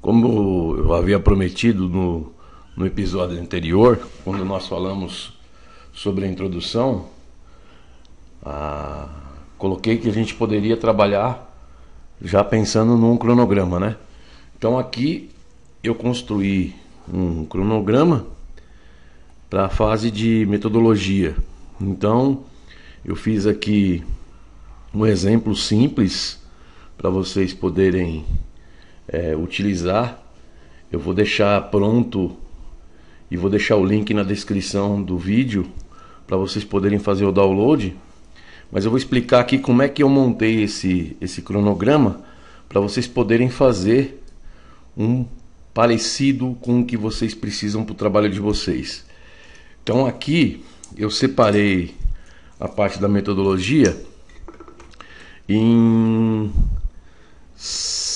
Como eu havia prometido no, no episódio anterior, quando nós falamos sobre a introdução, ah, coloquei que a gente poderia trabalhar já pensando num cronograma, né? Então aqui eu construí um cronograma para a fase de metodologia. Então eu fiz aqui um exemplo simples para vocês poderem é, utilizar, eu vou deixar pronto e vou deixar o link na descrição do vídeo para vocês poderem fazer o download. Mas eu vou explicar aqui como é que eu montei esse, esse cronograma para vocês poderem fazer um parecido com o que vocês precisam para o trabalho de vocês. Então aqui eu separei a parte da metodologia em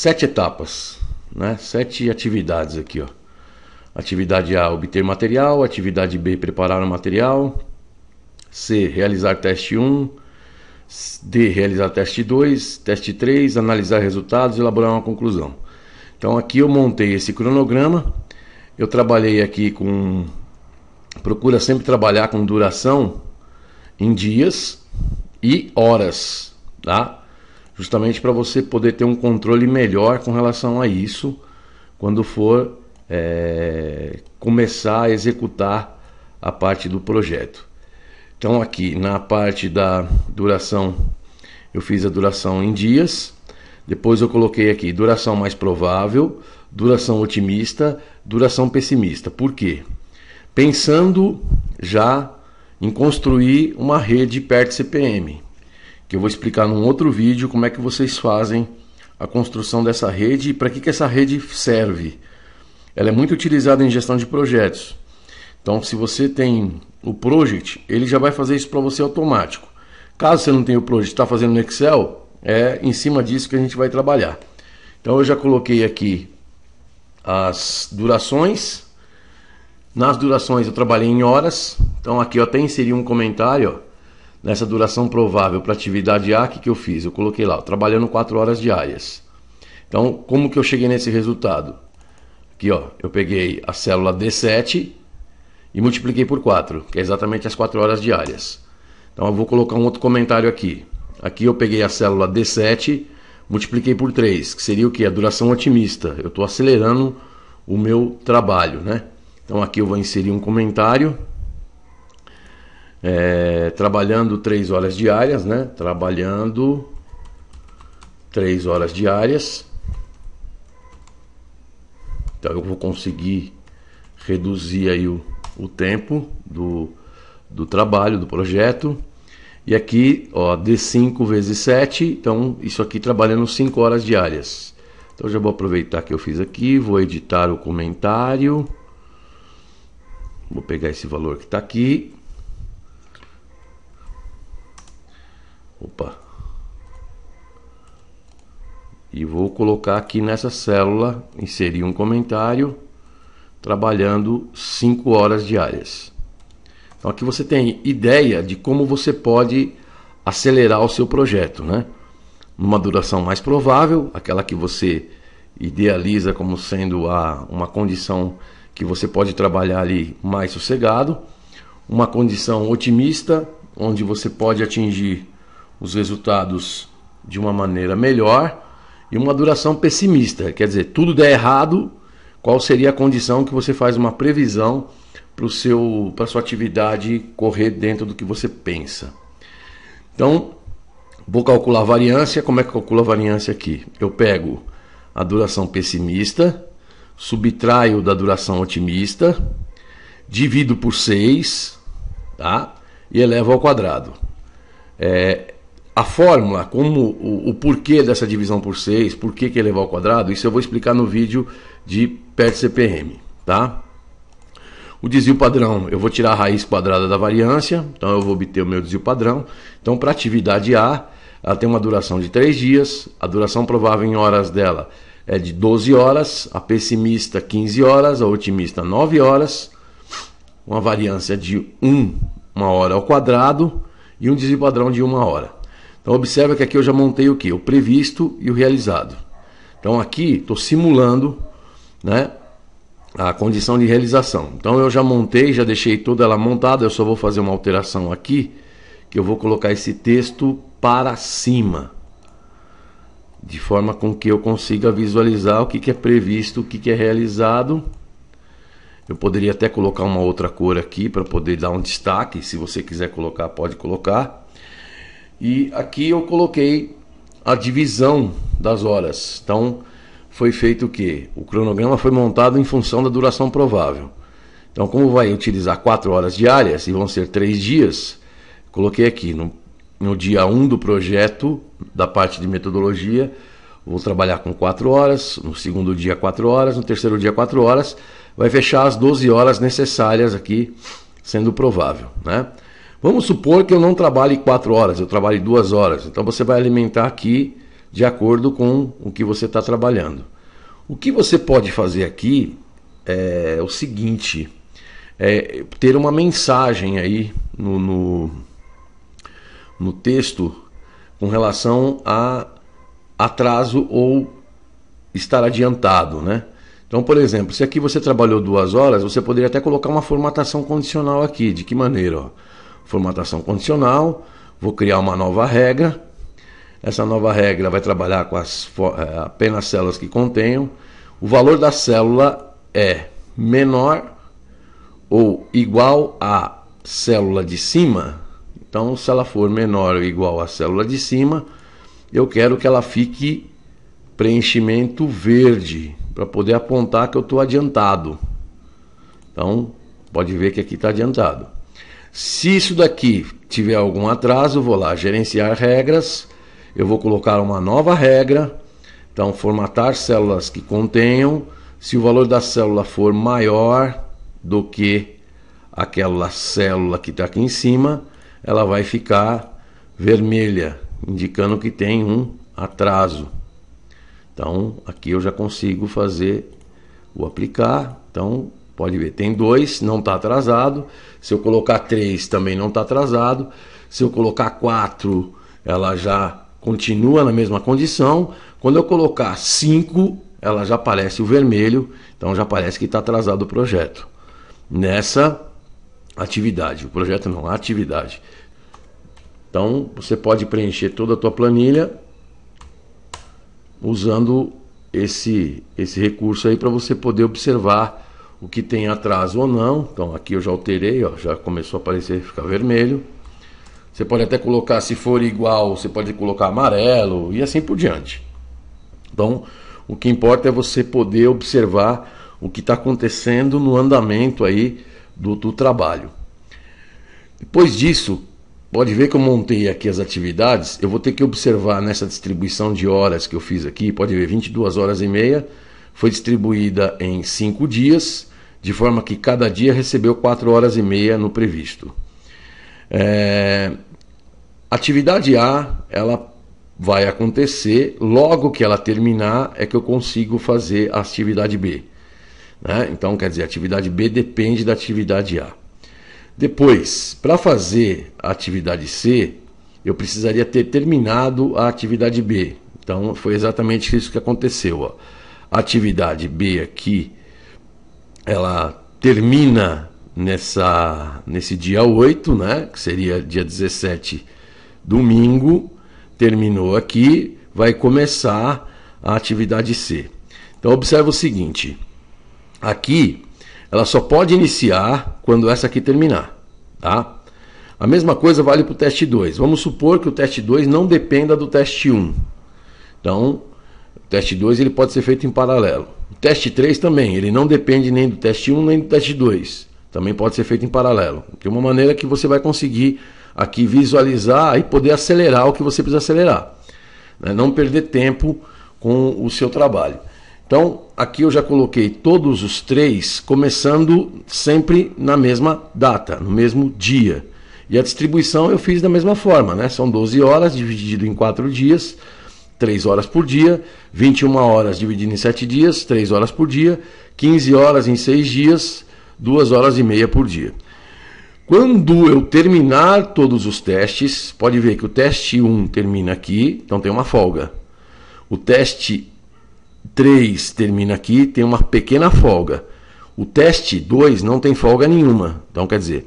sete etapas, né? sete atividades aqui. Ó. Atividade A, obter material. Atividade B, preparar o material. C, realizar teste 1. D, realizar teste 2. Teste 3, analisar resultados e elaborar uma conclusão. Então aqui eu montei esse cronograma. Eu trabalhei aqui com... Procura sempre trabalhar com duração em dias e horas, tá? justamente para você poder ter um controle melhor com relação a isso quando for é, começar a executar a parte do projeto. Então, aqui na parte da duração, eu fiz a duração em dias, depois eu coloquei aqui duração mais provável, duração otimista, duração pessimista. Por quê? Pensando já em construir uma rede perto CPM que eu vou explicar num outro vídeo como é que vocês fazem a construção dessa rede e para que, que essa rede serve. Ela é muito utilizada em gestão de projetos. Então, se você tem o project, ele já vai fazer isso para você automático. Caso você não tenha o project, está fazendo no Excel, é em cima disso que a gente vai trabalhar. Então, eu já coloquei aqui as durações. Nas durações eu trabalhei em horas. Então aqui eu até inseri um comentário, ó nessa duração provável para atividade A, que, que eu fiz? Eu coloquei lá, trabalhando 4 horas diárias. Então, como que eu cheguei nesse resultado? Aqui, ó, eu peguei a célula D7 e multipliquei por 4, que é exatamente as 4 horas diárias. Então, eu vou colocar um outro comentário aqui. Aqui eu peguei a célula D7, multipliquei por 3, que seria o que? A duração otimista. Eu estou acelerando o meu trabalho, né? Então, aqui eu vou inserir um comentário é, trabalhando três horas diárias, né? Trabalhando três horas diárias. Então eu vou conseguir reduzir aí o, o tempo do, do trabalho, do projeto. E aqui, ó, D5 vezes 7, então isso aqui trabalhando 5 horas diárias. Então já vou aproveitar que eu fiz aqui, vou editar o comentário. Vou pegar esse valor que está aqui Opa. E vou colocar aqui nessa célula, inserir um comentário, trabalhando 5 horas diárias. Então aqui você tem ideia de como você pode acelerar o seu projeto, né? Numa duração mais provável, aquela que você idealiza como sendo a, uma condição que você pode trabalhar ali mais sossegado, uma condição otimista, onde você pode atingir os resultados de uma maneira melhor e uma duração pessimista, quer dizer, tudo der errado, qual seria a condição que você faz uma previsão para seu para sua atividade correr dentro do que você pensa. Então, vou calcular a variância, como é que calcula a variância aqui? Eu pego a duração pessimista, subtraio da duração otimista, divido por 6, tá? E elevo ao quadrado. É, a fórmula, como o, o, porquê dessa divisão por 6, por que, que elevar ao quadrado, isso eu vou explicar no vídeo de PERT CPM, tá? O desvio padrão, eu vou tirar a raiz quadrada da variância, então eu vou obter o meu desvio padrão. Então, para a atividade A, ela tem uma duração de 3 dias, a duração provável em horas dela é de 12 horas, a pessimista 15 horas, a otimista 9 horas, uma variância de 1, uma hora ao quadrado e um desvio padrão de 1 hora. Então observa que aqui eu já montei o que? O previsto e o realizado. Então aqui estou simulando né, a condição de realização. Então eu já montei, já deixei toda ela montada, eu só vou fazer uma alteração aqui, que eu vou colocar esse texto para cima, de forma com que eu consiga visualizar o que, que é previsto, o que, que é realizado. Eu poderia até colocar uma outra cor aqui para poder dar um destaque, se você quiser colocar, pode colocar. E aqui eu coloquei a divisão das horas. Então, foi feito o que? O cronograma foi montado em função da duração provável. Então, como vai utilizar quatro horas diárias e vão ser três dias, coloquei aqui no, no dia 1 um do projeto, da parte de metodologia, vou trabalhar com quatro horas, no segundo dia quatro horas, no terceiro dia quatro horas, vai fechar as 12 horas necessárias aqui, sendo provável, né? Vamos supor que eu não trabalhe quatro horas, eu trabalhe duas horas. Então você vai alimentar aqui de acordo com o que você está trabalhando. O que você pode fazer aqui é o seguinte: é ter uma mensagem aí no, no, no texto com relação a atraso ou estar adiantado, né? Então, por exemplo, se aqui você trabalhou duas horas, você poderia até colocar uma formatação condicional aqui. De que maneira? Ó? formatação condicional, vou criar uma nova regra. Essa nova regra vai trabalhar com as, eh, apenas células que contenham. O valor da célula é menor ou igual à célula de cima. Então, se ela for menor ou igual à célula de cima, eu quero que ela fique preenchimento verde para poder apontar que eu estou adiantado. Então, pode ver que aqui está adiantado. Se isso daqui tiver algum atraso, vou lá gerenciar regras, eu vou colocar uma nova regra, então formatar células que contenham, se o valor da célula for maior do que aquela célula que está aqui em cima, ela vai ficar vermelha, indicando que tem um atraso. Então aqui eu já consigo fazer o aplicar, então Pode ver, tem dois, não está atrasado. Se eu colocar três, também não está atrasado. Se eu colocar quatro, ela já continua na mesma condição. Quando eu colocar cinco, ela já aparece o vermelho, então já parece que está atrasado o projeto. Nessa atividade, o projeto não, a atividade. Então você pode preencher toda a tua planilha usando esse, esse recurso aí para você poder observar o que tem atraso ou não. Então aqui eu já alterei, ó, já começou a aparecer, ficar vermelho. Você pode até colocar, se for igual, você pode colocar amarelo e assim por diante. Então, o que importa é você poder observar o que está acontecendo no andamento aí do, do trabalho. Depois disso, pode ver que eu montei aqui as atividades. Eu vou ter que observar nessa distribuição de horas que eu fiz aqui. Pode ver, 22 horas e meia foi distribuída em 5 dias de forma que cada dia recebeu 4 horas e meia no previsto. É... Atividade A, ela vai acontecer logo que ela terminar é que eu consigo fazer a atividade B. Né? Então, quer dizer, a atividade B depende da atividade A. Depois, para fazer a atividade C, eu precisaria ter terminado a atividade B. Então, foi exatamente isso que aconteceu. Ó. A atividade B aqui ela termina nessa, nesse dia 8, né? que seria dia 17, domingo, terminou aqui, vai começar a atividade C. Então observa o seguinte, aqui ela só pode iniciar quando essa aqui terminar, tá? A mesma coisa vale para o teste 2. Vamos supor que o teste 2 não dependa do teste 1. Então, o teste 2 ele pode ser feito em paralelo. O teste 3 também, ele não depende nem do teste 1 nem do teste 2. Também pode ser feito em paralelo. De uma maneira que você vai conseguir aqui visualizar e poder acelerar o que você precisa acelerar. Né? Não perder tempo com o seu trabalho. Então, aqui eu já coloquei todos os três, começando sempre na mesma data, no mesmo dia. E a distribuição eu fiz da mesma forma, né? São 12 horas dividido em 4 dias. 3 horas por dia, 21 horas dividido em 7 dias, 3 horas por dia, 15 horas em 6 dias, 2 horas e meia por dia. Quando eu terminar todos os testes, pode ver que o teste 1 termina aqui, então tem uma folga. O teste 3 termina aqui, tem uma pequena folga. O teste 2 não tem folga nenhuma. Então quer dizer,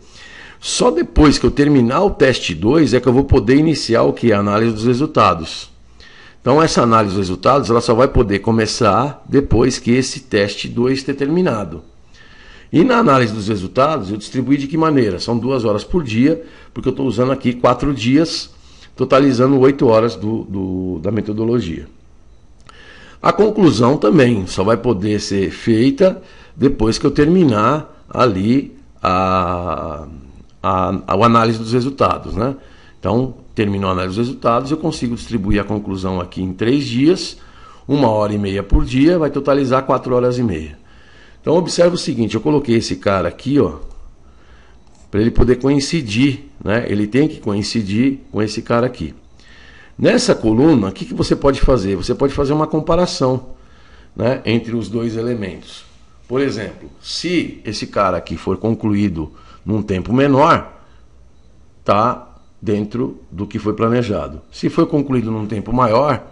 só depois que eu terminar o teste 2 é que eu vou poder iniciar o que é a análise dos resultados. Então essa análise dos resultados ela só vai poder começar depois que esse teste 2 ter terminado. E na análise dos resultados, eu distribuí de que maneira? São duas horas por dia, porque eu estou usando aqui quatro dias, totalizando oito horas do, do, da metodologia. A conclusão também só vai poder ser feita depois que eu terminar ali a, a, a, análise dos resultados. Né? Então, terminou a análise dos resultados, eu consigo distribuir a conclusão aqui em três dias, uma hora e meia por dia, vai totalizar quatro horas e meia. Então observa o seguinte, eu coloquei esse cara aqui, ó, para ele poder coincidir, né? Ele tem que coincidir com esse cara aqui. Nessa coluna, o que, que você pode fazer? Você pode fazer uma comparação, né, entre os dois elementos. Por exemplo, se esse cara aqui for concluído num tempo menor, tá? dentro do que foi planejado. Se foi concluído num tempo maior,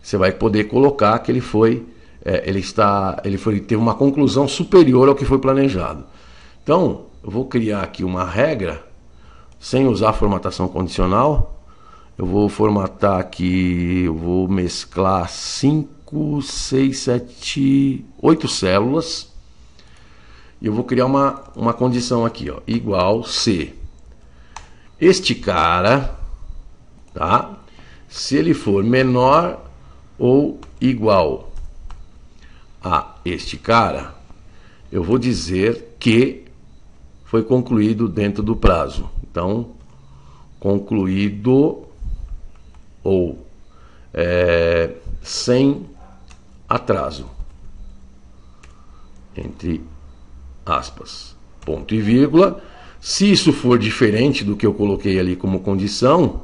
você vai poder colocar que ele foi é, ele está ele foi teve uma conclusão superior ao que foi planejado. Então, eu vou criar aqui uma regra sem usar a formatação condicional. Eu vou formatar aqui, eu vou mesclar 5, 6, 7, 8 células. E eu vou criar uma, uma condição aqui, ó, igual C. Este cara, tá? Se ele for menor ou igual a este cara, eu vou dizer que foi concluído dentro do prazo. Então, concluído ou é, sem atraso. Entre aspas, ponto e vírgula se isso for diferente do que eu coloquei ali como condição,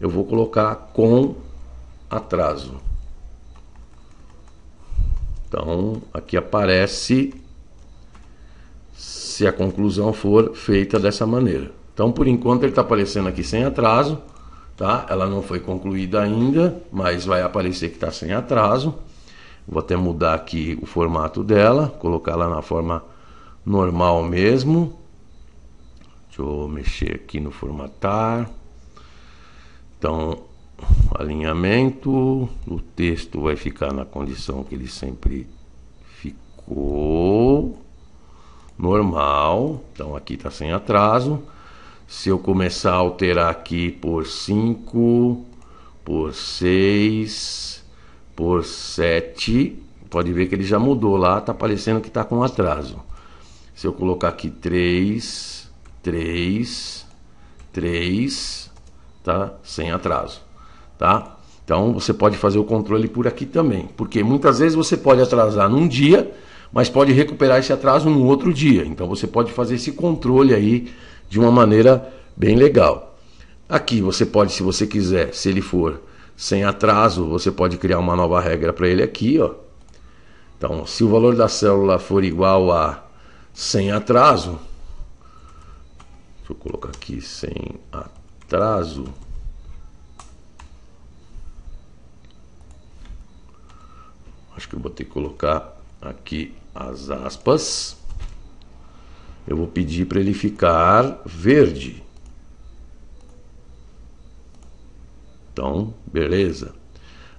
eu vou colocar com atraso. Então, aqui aparece se a conclusão for feita dessa maneira. Então, por enquanto, ele está aparecendo aqui sem atraso. Tá? Ela não foi concluída ainda, mas vai aparecer que está sem atraso. Vou até mudar aqui o formato dela, colocar ela na forma normal mesmo. Deixa eu mexer aqui no formatar. Então, alinhamento, o texto vai ficar na condição que ele sempre ficou normal. Então aqui está sem atraso. Se eu começar a alterar aqui por 5, por 6, por 7, pode ver que ele já mudou lá, está parecendo que está com atraso. Se eu colocar aqui 3, 3, 3, tá? Sem atraso, tá? Então você pode fazer o controle por aqui também, porque muitas vezes você pode atrasar num dia, mas pode recuperar esse atraso num outro dia. Então você pode fazer esse controle aí de uma maneira bem legal. Aqui você pode, se você quiser, se ele for sem atraso, você pode criar uma nova regra para ele aqui, ó. Então, se o valor da célula for igual a sem atraso, eu colocar aqui sem atraso. Acho que eu vou ter que colocar aqui as aspas. Eu vou pedir para ele ficar verde. Então, beleza.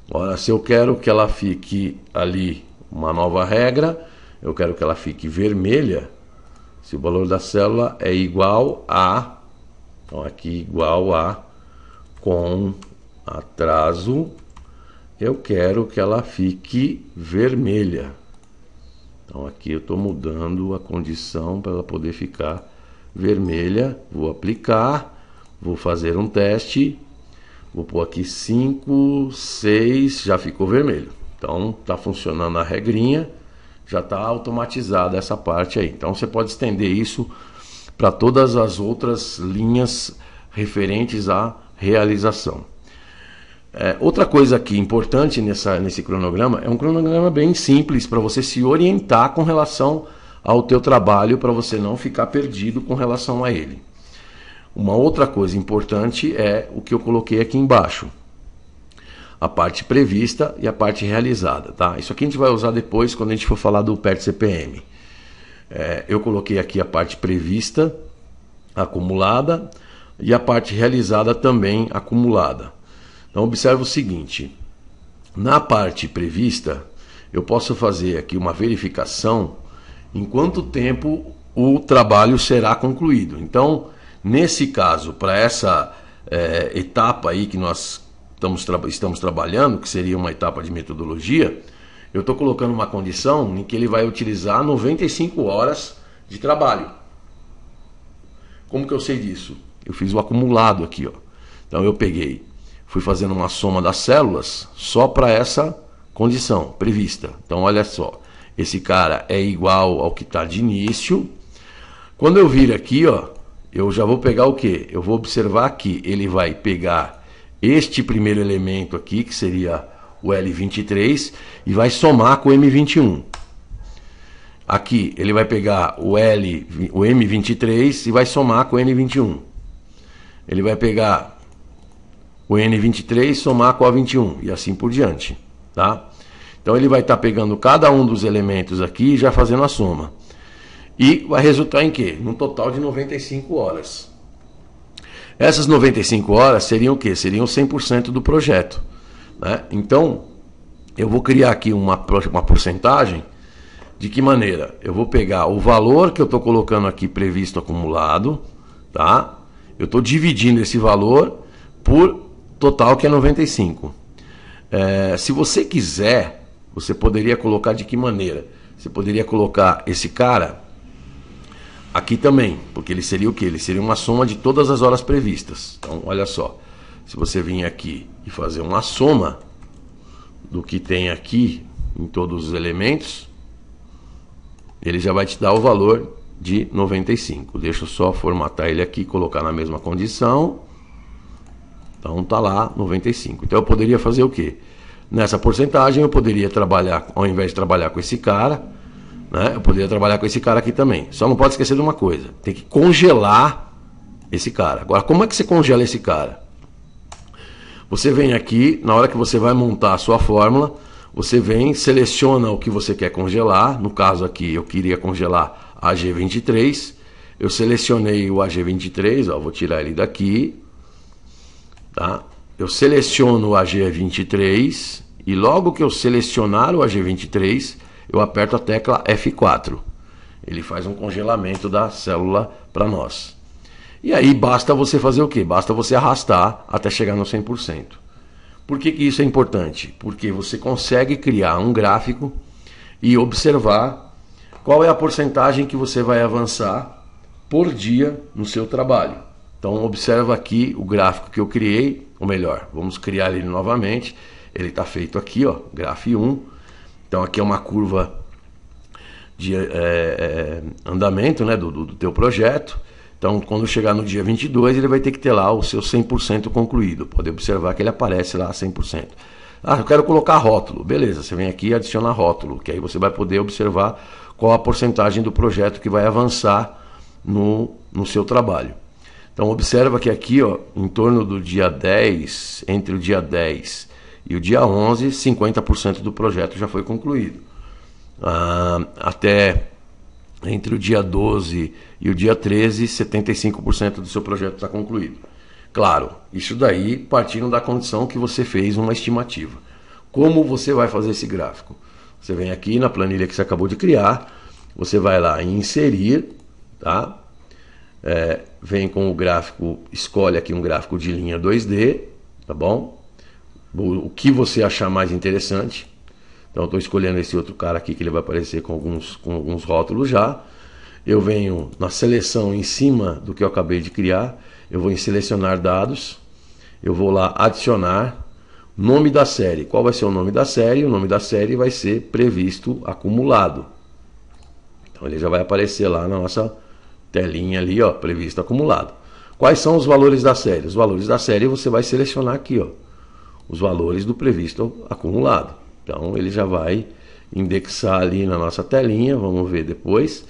Agora, se eu quero que ela fique ali uma nova regra, eu quero que ela fique vermelha, se o valor da célula é igual a, então aqui igual a, com atraso, eu quero que ela fique vermelha. Então aqui eu estou mudando a condição para ela poder ficar vermelha. Vou aplicar, vou fazer um teste. Vou pôr aqui 5, 6, já ficou vermelho. Então está funcionando a regrinha já está automatizada essa parte aí. Então você pode estender isso para todas as outras linhas referentes à realização. É, outra coisa aqui é importante nessa, nesse cronograma é um cronograma bem simples para você se orientar com relação ao teu trabalho para você não ficar perdido com relação a ele. Uma outra coisa importante é o que eu coloquei aqui embaixo a parte prevista e a parte realizada, tá? Isso aqui a gente vai usar depois quando a gente for falar do PERT CPM. É, eu coloquei aqui a parte prevista acumulada e a parte realizada também acumulada. Então observe o seguinte: na parte prevista, eu posso fazer aqui uma verificação em quanto tempo o trabalho será concluído. Então, nesse caso, para essa é, etapa aí que nós estamos, tra estamos trabalhando, que seria uma etapa de metodologia, eu estou colocando uma condição em que ele vai utilizar 95 horas de trabalho. Como que eu sei disso? Eu fiz o acumulado aqui. Ó. Então eu peguei, fui fazendo uma soma das células só para essa condição prevista. Então olha só, esse cara é igual ao que está de início. Quando eu vir aqui, ó, eu já vou pegar o que? Eu vou observar que ele vai pegar este primeiro elemento aqui, que seria o L23, e vai somar com o M21. Aqui ele vai pegar o L, o M23 e vai somar com o N21. Ele vai pegar o N23 somar com a 21 e assim por diante, tá? Então ele vai estar tá pegando cada um dos elementos aqui e já fazendo a soma. E vai resultar em quê? Num total de 95 horas. Essas 95 horas seriam o quê? Seriam 100% do projeto. Né? Então, eu vou criar aqui uma, uma porcentagem. De que maneira? Eu vou pegar o valor que eu estou colocando aqui previsto acumulado, tá? Eu estou dividindo esse valor por total que é 95. É, se você quiser, você poderia colocar de que maneira? Você poderia colocar esse cara Aqui também, porque ele seria o que? Ele seria uma soma de todas as horas previstas. Então, olha só, se você vir aqui e fazer uma soma do que tem aqui em todos os elementos, ele já vai te dar o valor de 95. Deixa eu só formatar ele aqui, colocar na mesma condição. Então tá lá 95. Então eu poderia fazer o quê? Nessa porcentagem eu poderia trabalhar, ao invés de trabalhar com esse cara, né? Eu poderia trabalhar com esse cara aqui também. Só não pode esquecer de uma coisa: tem que congelar esse cara. Agora, como é que você congela esse cara? Você vem aqui, na hora que você vai montar a sua fórmula, você vem, seleciona o que você quer congelar. No caso aqui, eu queria congelar a G23. Eu selecionei o AG23, ó, vou tirar ele daqui. Tá? Eu seleciono o AG23 e logo que eu selecionar o AG23, eu aperto a tecla F4. Ele faz um congelamento da célula para nós. E aí basta você fazer o quê? Basta você arrastar até chegar no 100%. Por que, que isso é importante? Porque você consegue criar um gráfico e observar qual é a porcentagem que você vai avançar por dia no seu trabalho. Então observa aqui o gráfico que eu criei, ou melhor, vamos criar ele novamente. Ele está feito aqui, ó, graf 1. Então aqui é uma curva de é, andamento né, do, do teu projeto. Então, quando chegar no dia 22, ele vai ter que ter lá o seu 100% concluído. Pode observar que ele aparece lá 100%. Ah, eu quero colocar rótulo. Beleza, você vem aqui e adiciona rótulo, que aí você vai poder observar qual a porcentagem do projeto que vai avançar no, no seu trabalho. Então, observa que aqui, ó, em torno do dia 10, entre o dia 10 e o dia 11, 50% do projeto já foi concluído. Ah, até entre o dia 12 e o dia 13, 75% do seu projeto está concluído. Claro, isso daí partindo da condição que você fez uma estimativa. Como você vai fazer esse gráfico? Você vem aqui na planilha que você acabou de criar, você vai lá em inserir, tá? É, vem com o gráfico, escolhe aqui um gráfico de linha 2D, tá bom? o que você achar mais interessante. Então estou escolhendo esse outro cara aqui que ele vai aparecer com alguns, com alguns rótulos já. Eu venho na seleção em cima do que eu acabei de criar. Eu vou em selecionar dados. Eu vou lá adicionar nome da série. Qual vai ser o nome da série? O nome da série vai ser previsto acumulado. Então ele já vai aparecer lá na nossa telinha ali, ó, previsto acumulado. Quais são os valores da série? Os valores da série você vai selecionar aqui, ó os valores do previsto acumulado. Então ele já vai indexar ali na nossa telinha, vamos ver depois,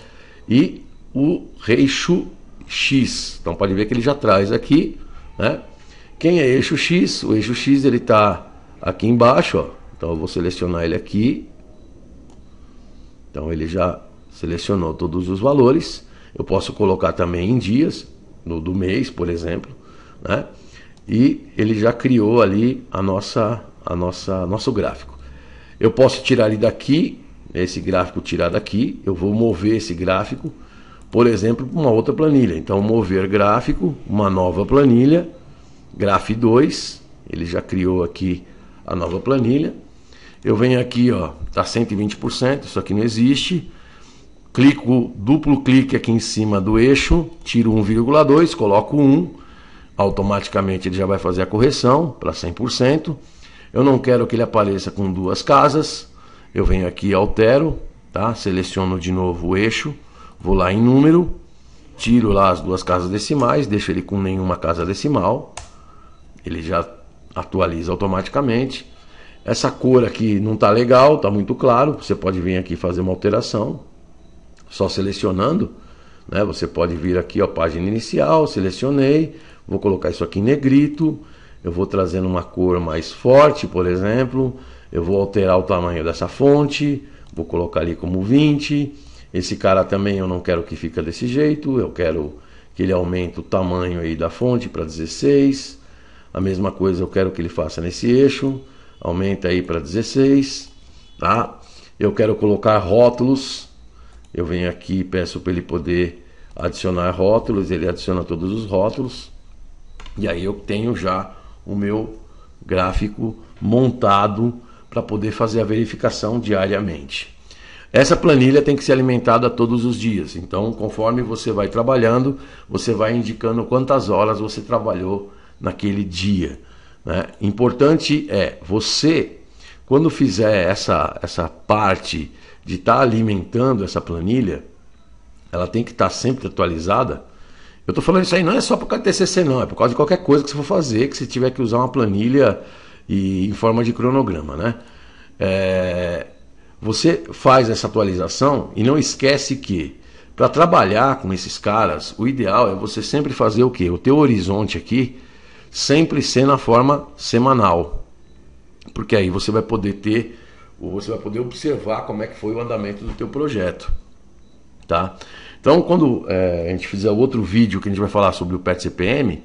e o eixo X. Então pode ver que ele já traz aqui, né? Quem é eixo X? O eixo X ele está aqui embaixo, ó. Então eu vou selecionar ele aqui. Então ele já selecionou todos os valores. Eu posso colocar também em dias, no do mês, por exemplo, né? e ele já criou ali a nossa, a nossa, nosso gráfico. Eu posso tirar ele daqui, esse gráfico tirado aqui, eu vou mover esse gráfico, por exemplo, para uma outra planilha. Então, mover gráfico, uma nova planilha, graf 2, ele já criou aqui a nova planilha. Eu venho aqui, ó, tá 120%, isso aqui não existe. Clico, duplo clique aqui em cima do eixo, tiro 1,2, coloco 1 automaticamente ele já vai fazer a correção para 100%. Eu não quero que ele apareça com duas casas. Eu venho aqui, altero, tá? Seleciono de novo o eixo, vou lá em número, tiro lá as duas casas decimais, deixo ele com nenhuma casa decimal. Ele já atualiza automaticamente. Essa cor aqui não está legal, está muito claro. Você pode vir aqui fazer uma alteração, só selecionando. Né? Você pode vir aqui, ó, página inicial, selecionei, Vou colocar isso aqui em negrito, eu vou trazendo uma cor mais forte, por exemplo, eu vou alterar o tamanho dessa fonte, vou colocar ali como 20. Esse cara também eu não quero que fica desse jeito, eu quero que ele aumente o tamanho aí da fonte para 16. A mesma coisa eu quero que ele faça nesse eixo, aumenta aí para 16, tá? Eu quero colocar rótulos, eu venho aqui e peço para ele poder adicionar rótulos, ele adiciona todos os rótulos. E aí eu tenho já o meu gráfico montado para poder fazer a verificação diariamente. Essa planilha tem que ser alimentada todos os dias. Então, conforme você vai trabalhando, você vai indicando quantas horas você trabalhou naquele dia. Né? Importante é você, quando fizer essa, essa parte de estar tá alimentando essa planilha, ela tem que estar tá sempre atualizada eu estou falando isso aí não é só por causa do TCC, não, é por causa de qualquer coisa que você for fazer, que você tiver que usar uma planilha e, em forma de cronograma, né? É, você faz essa atualização e não esquece que para trabalhar com esses caras, o ideal é você sempre fazer o quê? O teu horizonte aqui sempre ser na forma semanal. Porque aí você vai poder ter, ou você vai poder observar como é que foi o andamento do teu projeto, tá? Então, quando é, a gente fizer outro vídeo que a gente vai falar sobre o PET CPM,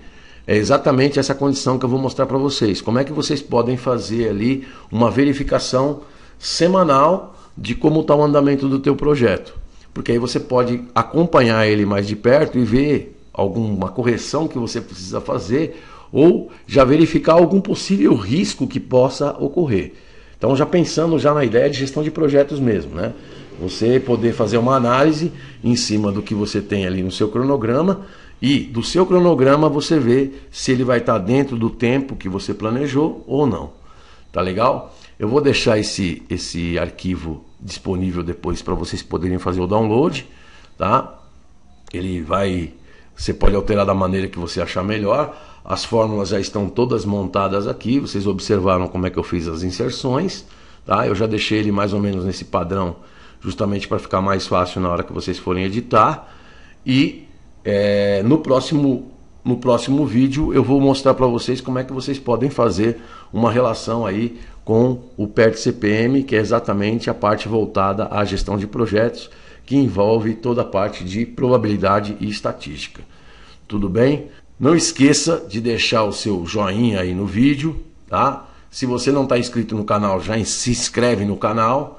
é exatamente essa condição que eu vou mostrar para vocês. Como é que vocês podem fazer ali uma verificação semanal de como está o andamento do teu projeto. Porque aí você pode acompanhar ele mais de perto e ver alguma correção que você precisa fazer ou já verificar algum possível risco que possa ocorrer. Então já pensando já na ideia de gestão de projetos mesmo, né? Você poder fazer uma análise em cima do que você tem ali no seu cronograma e do seu cronograma você vê se ele vai estar dentro do tempo que você planejou ou não. Tá legal? Eu vou deixar esse, esse arquivo disponível depois para vocês poderem fazer o download, tá? Ele vai você pode alterar da maneira que você achar melhor. As fórmulas já estão todas montadas aqui, vocês observaram como é que eu fiz as inserções, tá? Eu já deixei ele mais ou menos nesse padrão justamente para ficar mais fácil na hora que vocês forem editar. E é, no próximo no próximo vídeo eu vou mostrar para vocês como é que vocês podem fazer uma relação aí com o PERT CPM, que é exatamente a parte voltada à gestão de projetos, que envolve toda a parte de probabilidade e estatística. Tudo bem? Não esqueça de deixar o seu joinha aí no vídeo, tá? Se você não está inscrito no canal, já se inscreve no canal